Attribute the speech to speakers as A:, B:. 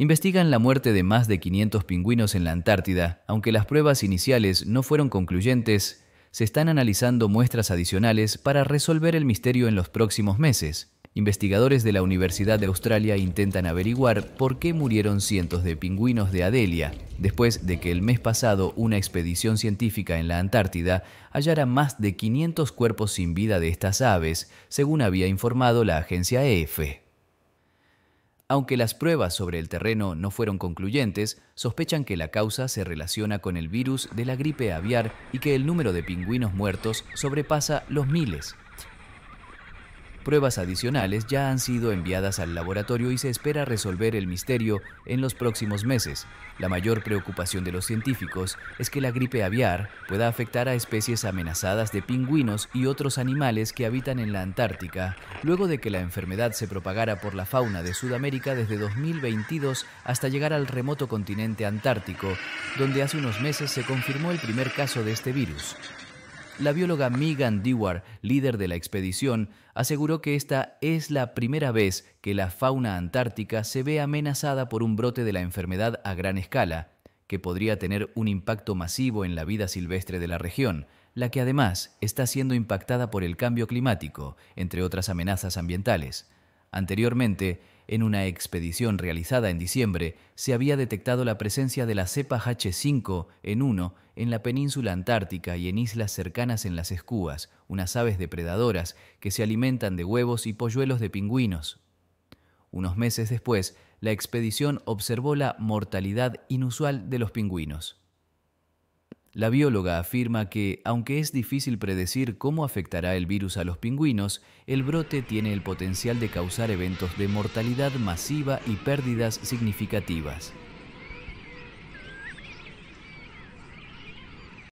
A: investigan la muerte de más de 500 pingüinos en la Antártida, aunque las pruebas iniciales no fueron concluyentes, se están analizando muestras adicionales para resolver el misterio en los próximos meses. Investigadores de la Universidad de Australia intentan averiguar por qué murieron cientos de pingüinos de Adelia, después de que el mes pasado una expedición científica en la Antártida hallara más de 500 cuerpos sin vida de estas aves, según había informado la agencia EFE. Aunque las pruebas sobre el terreno no fueron concluyentes, sospechan que la causa se relaciona con el virus de la gripe aviar y que el número de pingüinos muertos sobrepasa los miles. Pruebas adicionales ya han sido enviadas al laboratorio y se espera resolver el misterio en los próximos meses. La mayor preocupación de los científicos es que la gripe aviar pueda afectar a especies amenazadas de pingüinos y otros animales que habitan en la Antártica, luego de que la enfermedad se propagara por la fauna de Sudamérica desde 2022 hasta llegar al remoto continente antártico, donde hace unos meses se confirmó el primer caso de este virus la bióloga Megan Dewar, líder de la expedición, aseguró que esta es la primera vez que la fauna antártica se ve amenazada por un brote de la enfermedad a gran escala, que podría tener un impacto masivo en la vida silvestre de la región, la que además está siendo impactada por el cambio climático, entre otras amenazas ambientales. Anteriormente, en una expedición realizada en diciembre, se había detectado la presencia de la cepa H5 n 1 en la península antártica y en islas cercanas en las escúas, unas aves depredadoras que se alimentan de huevos y polluelos de pingüinos. Unos meses después, la expedición observó la mortalidad inusual de los pingüinos. La bióloga afirma que, aunque es difícil predecir cómo afectará el virus a los pingüinos, el brote tiene el potencial de causar eventos de mortalidad masiva y pérdidas significativas.